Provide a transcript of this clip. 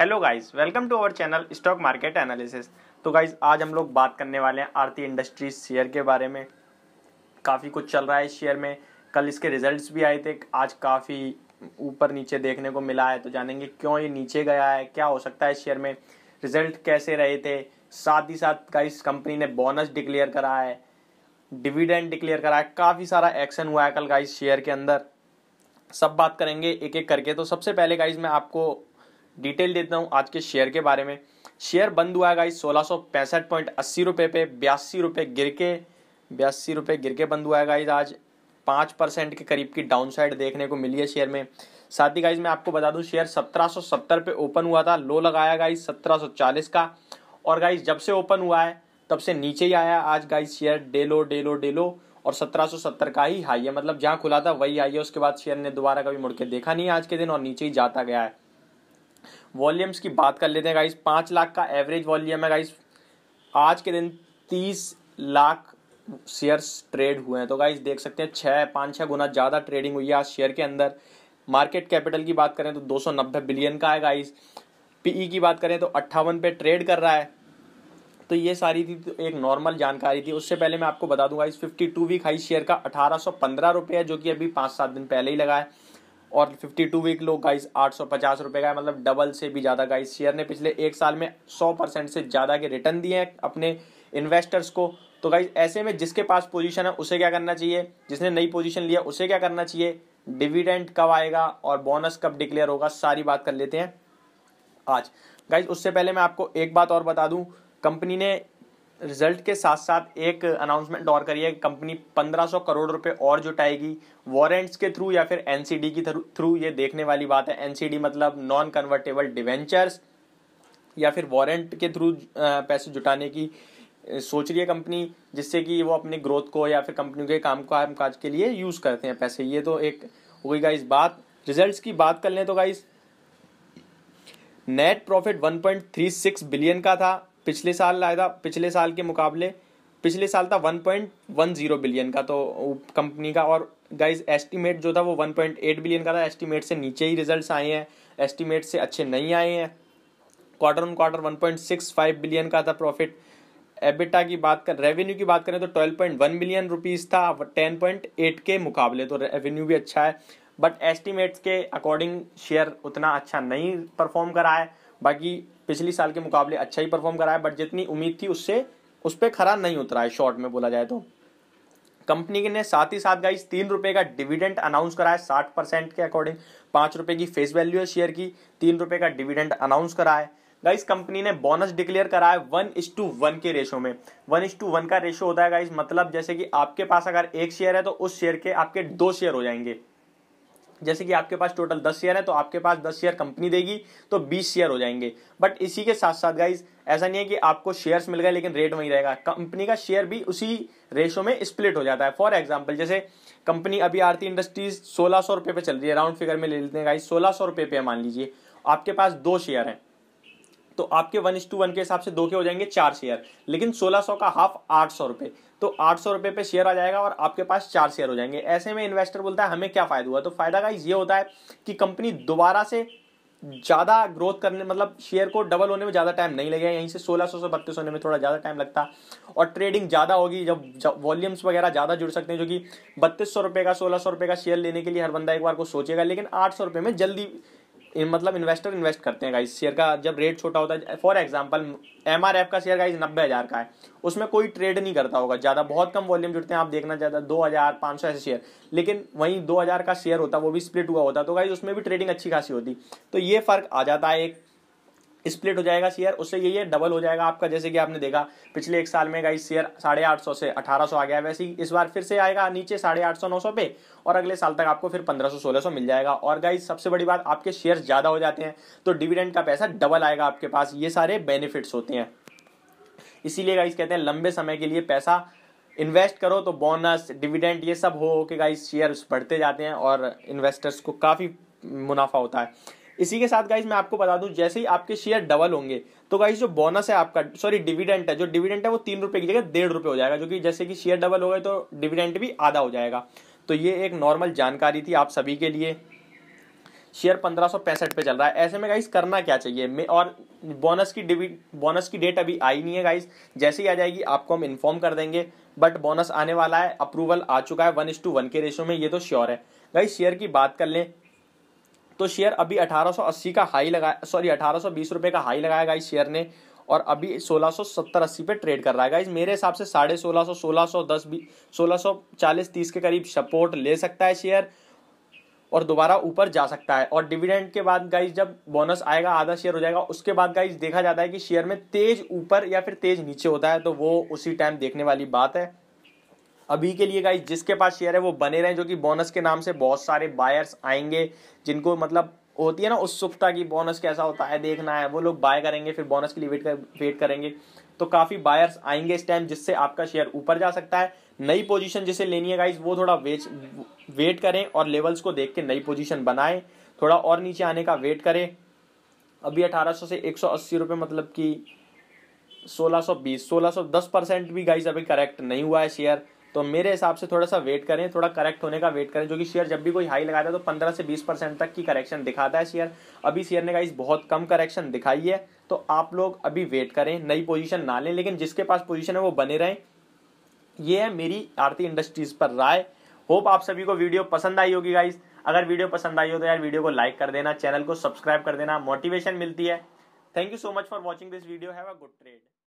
hello guys welcome to our channel stock market analysis तो guys आज हम लोग बात करने वाले हैं आरती इंडस्ट्रीज शेयर के बारे में काफ़ी कुछ चल रहा है इस शेयर में कल इसके रिजल्ट्स भी आए थे आज काफ़ी ऊपर नीचे देखने को मिला है तो जानेंगे क्यों ये नीचे गया है क्या हो सकता है इस शेयर में रिजल्ट कैसे रहे थे साथ ही साथ गाइस कंपनी ने बोनस डिक्लेयर करा है डिविडेंड डिक्लेयर करा है काफ़ी सारा एक्शन हुआ है कल गाइस शेयर के अंदर सब बात करेंगे एक एक करके तो सबसे पहले गाइस मैं आपको डिटेल देता हूँ आज के शेयर के बारे में शेयर बंद हुआ है गाइस सोलह सौ पैंसठ पॉइंट अस्सी रुपये पे बयासी रुपये गिर के बयासी रुपये गिर के बंद हुआ है आज पाँच परसेंट के करीब की डाउन साइड देखने को मिली है शेयर में साथ ही गाइज मैं आपको बता दूं शेयर 1770 पे ओपन हुआ था लो लगाया गाइज 1740 का और गाइज जब से ओपन हुआ है तब से नीचे ही आया आज guys share day low day low day low और 1770 का ही हाई है मतलब जहाँ खुला था वही हाई है उसके बाद शेयर ने दोबारा कभी मुड़ के देखा नहीं आज के दिन और नीचे ही जाता गया है वॉल्यूम्स की बात कर लेते हैं गाइस पाँच लाख का एवरेज वॉल्यूम है गाइस आज के दिन तीस लाख शेयर्स ट्रेड हुए हैं तो गाइस देख सकते हैं छः पाँच छः गुना ज़्यादा ट्रेडिंग हुई है आज शेयर के अंदर मार्केट कैपिटल की बात करें तो दो बिलियन का है गाइस पीई e की बात करें तो अट्ठावन पे ट्रेड कर रहा है तो ये सारी थी तो एक नॉर्मल जानकारी थी उससे पहले मैं आपको बता दूंगा इस fifty two week high share का अठारह सौ पंद्रह जो कि अभी पाँच सात दिन पहले ही लगा है और 52 वीक लो गाइस आठ सौ पचास रुपये का मतलब डबल से भी ज़्यादा गाइस शेयर ने पिछले एक साल में 100 परसेंट से ज़्यादा के रिटर्न दिए हैं अपने इन्वेस्टर्स को तो गाइस ऐसे में जिसके पास पोजीशन है उसे क्या करना चाहिए जिसने नई पोजीशन लिया उसे क्या करना चाहिए डिविडेंड कब आएगा और बोनस कब डिक्लेयर होगा सारी बात कर लेते हैं आज गाइज उससे पहले मैं आपको एक बात और बता दूँ कंपनी ने रिजल्ट के साथ साथ एक अनाउंसमेंट और करी है कंपनी 1500 करोड़ रुपए और जुटाएगी वारंट्स के थ्रू या फिर एनसीडी की थ्रू ये देखने वाली बात है एनसीडी मतलब नॉन कन्वर्टेबल डिवेंचर्स या फिर वारंट के थ्रू पैसे जुटाने की सोच रही है कंपनी जिससे कि वो अपने ग्रोथ को या फिर कंपनी के काम काज के लिए यूज़ करते हैं पैसे ये तो एक हुई गाइस बात रिजल्ट्स की बात कर लें तो गाइस नेट प्रॉफिट 1.36 बिलियन का था पिछले साल आया था पिछले साल के मुकाबले पिछले साल था one point one zero billion का तो कंपनी का और गाइज एस्टीमेट जो था वो वन पॉइंट एट बिलियन का था एस्टीमेट से नीचे ही रिजल्ट्स आए हैं एस्टीमेट से अच्छे नहीं आए हैं quarter on quarter one point six five billion का था प्रॉफिट एबिटा की बात कर रेवेन्यू की बात करें तो twelve point one billion rupees था टेन पॉइंट एट के मुकाबले तो रेवेन्यू भी अच्छा है बट एस्टीमेट्स के अकॉर्डिंग शेयर उतना अच्छा नहीं परफॉर्म करा है बाकी पिछली साल के मुकाबले अच्छा ही परफॉर्म करा है बट जितनी उम्मीद थी उससे उस पर खरा नहीं उतरा है शॉर्ट में बोला जाए तो कंपनी ने साथ ही साथ गाइस तीन रुपए का डिविडेंड अनाउंस करा है साठ परसेंट के अकॉर्डिंग पांच रुपए की फेस वैल्यू है शेयर की तीन रुपए का डिविडेंड अनाउंस करा है गाइस कंपनी ने बोनस डिक्लेयर करा है वन इज टू वन के रेशो में वन इज टू वन का रेशो होता है गाइस मतलब जैसे कि आपके पास अगर एक शेयर है तो उस शेयर के आपके दो शेयर हो जाएंगे जैसे कि आपके पास टोटल दस शेयर है तो आपके पास दस शेयर कंपनी देगी तो बीस शेयर हो जाएंगे बट इसी के साथ साथ गाइज ऐसा नहीं है कि आपको शेयर्स मिल गए लेकिन रेट वही रहेगा कंपनी का शेयर भी उसी रेशो में स्प्लिट हो जाता है फॉर एग्जाम्पल जैसे कंपनी अभी आरती इंडस्ट्रीज सोलह सौ रुपये पे चल रही है राउंड फिगर में ले लेते हैं गाइज सोलह सौ रुपये पे मान लीजिए आपके पास दो शेयर हैं तो आपके वन इस टू वन के हिसाब से दो के हो जाएंगे चार शेयर लेकिन सोलह सौ का हाफ आठ सौ रुपए तो आठ सौ रुपए पे शेयर आ जाएगा और आपके पास चार शेयर हो जाएंगे ऐसे में इन्वेस्टर बोलता है हमें क्या फ़ायदा हुआ तो फ़ायदा का ये होता है कि कंपनी दोबारा से ज़्यादा ग्रोथ करने मतलब शेयर को डबल होने में ज़्यादा टाइम नहीं लगेगा यहीं से सोलह सौ से बत्तीस होने में थोड़ा ज़्यादा टाइम लगता और ट्रेडिंग ज़्यादा होगी जब वॉल्यूम्स वगैरह ज़्यादा जुड़ सकते हैं जो कि बत्तीस सौ रुपए का सोलह सौ रुपए का शेयर लेने के लिए हर बंदा एक बार को सोचेगा लेकिन आठ सौ रुपए में जल्दी मतलब इन्वेस्टर इन्वेस्ट करते हैं गाइस शेयर का जब रेट छोटा होता है फॉर एग्जांपल एम का शेयर गाइस नब्बे हज़ार का है उसमें कोई ट्रेड नहीं करता होगा ज़्यादा बहुत कम वॉल्यूम जुड़ते हैं आप देखना ज़्यादा दो हज़ार पाँच सौ ऐसे शेयर लेकिन वहीं दो हज़ार का शेयर होता वो भी स्प्लिट हुआ होता तो गाइज उसमें भी ट्रेडिंग अच्छी खासी होती तो ये फ़र्क आ जाता है एक स्प्लिट हो जाएगा शेयर उससे ये ये डबल हो जाएगा आपका जैसे कि आपने देखा पिछले एक साल में गाइस शेयर साढ़े आठ सौ से अठारह सौ आ गया वैसे ही इस बार फिर से आएगा नीचे साढ़े आठ सौ नौ सौ पे और अगले साल तक आपको फिर पंद्रह सौ सोलह सौ मिल जाएगा और गाइस सबसे बड़ी बात आपके शेयर ज़्यादा हो जाते हैं तो डिविडेंड का पैसा डबल आएगा आपके पास ये सारे बेनिफिट्स होते हैं इसीलिए गाइस कहते हैं लंबे समय के लिए पैसा इन्वेस्ट करो तो बोनस डिविडेंड ये सब हो के गाइस शेयर्स बढ़ते जाते हैं और इन्वेस्टर्स को काफ़ी मुनाफा होता है इसी के साथ गाइज मैं आपको बता दूं जैसे ही आपके शेयर डबल होंगे तो गाइज जो बोनस है आपका सॉरी डिविडेंट है जो डिविडेंट है वो तीन रुपए की जगह डेढ़ रुपए हो जाएगा जो कि जैसे कि शेयर डबल हो गए तो डिविडेंट भी आधा हो जाएगा तो ये एक नॉर्मल जानकारी थी आप सभी के लिए शेयर पंद्रह सौ पैंसठ पे चल रहा है ऐसे में गाइस करना क्या चाहिए और बोनस की डिवि बोनस की डेट अभी आई नहीं है गाइस जैसे ही आ जाएगी आपको हम इन्फॉर्म कर देंगे बट बोनस आने वाला है अप्रूवल आ चुका है वन इस टू वन के रेशो में ये तो श्योर है गाइस शेयर की बात कर लें तो शेयर अभी 1880 का हाई लगाया सॉरी अठारह रुपए का हाई लगाया गाइस शेयर ने और अभी सोलह सत्तर अस्सी पे ट्रेड कर रहा है गाइज मेरे हिसाब से साढ़े सोलह सौ सोलह सौ दस सोलह सौ चालीस तीस के करीब सपोर्ट ले सकता है शेयर और दोबारा ऊपर जा सकता है और डिविडेंड के बाद गाइज जब बोनस आएगा आधा शेयर हो जाएगा उसके बाद गाइज देखा जाता है कि शेयर में तेज ऊपर या फिर तेज नीचे होता है तो वो उसी टाइम देखने वाली बात है अभी के लिए गाइज जिसके पास शेयर है वो बने रहें जो कि बोनस के नाम से बहुत सारे बायर्स आएंगे जिनको मतलब होती है ना उत्सुकता की बोनस कैसा होता है देखना है वो लोग बाय करेंगे फिर बोनस के लिए वेट कर वेट करेंगे तो काफ़ी बायर्स आएंगे इस टाइम जिससे आपका शेयर ऊपर जा सकता है नई पोजीशन जिसे लेनी है गाइज वो थोड़ा वेच वेट करें और लेवल्स को देख के नई पोजीशन बनाएं थोड़ा और नीचे आने का वेट करें अभी अठारह से एक रुपए मतलब कि सौ दस परसेंट भी गाइज अभी करेक्ट नहीं हुआ है शेयर तो मेरे हिसाब से थोड़ा सा वेट करें थोड़ा करेक्ट होने का वेट करें जो कि शेयर जब भी कोई हाई लगाता है तो पंद्रह से बीस परसेंट तक की करेक्शन दिखाता है शेयर अभी शेयर ने गाइस बहुत कम करेक्शन दिखाई है तो आप लोग अभी वेट करें नई पोजीशन ना लें लेकिन जिसके पास पोजीशन है वो बने रहें ये है मेरी आरती इंडस्ट्रीज़ पर राय होप आप सभी को वीडियो पसंद आई होगी गाइज अगर वीडियो पसंद आई हो तो यार वीडियो को लाइक कर देना चैनल को सब्सक्राइब कर देना मोटिवेशन मिलती है thank you so much for watching this video have a good trade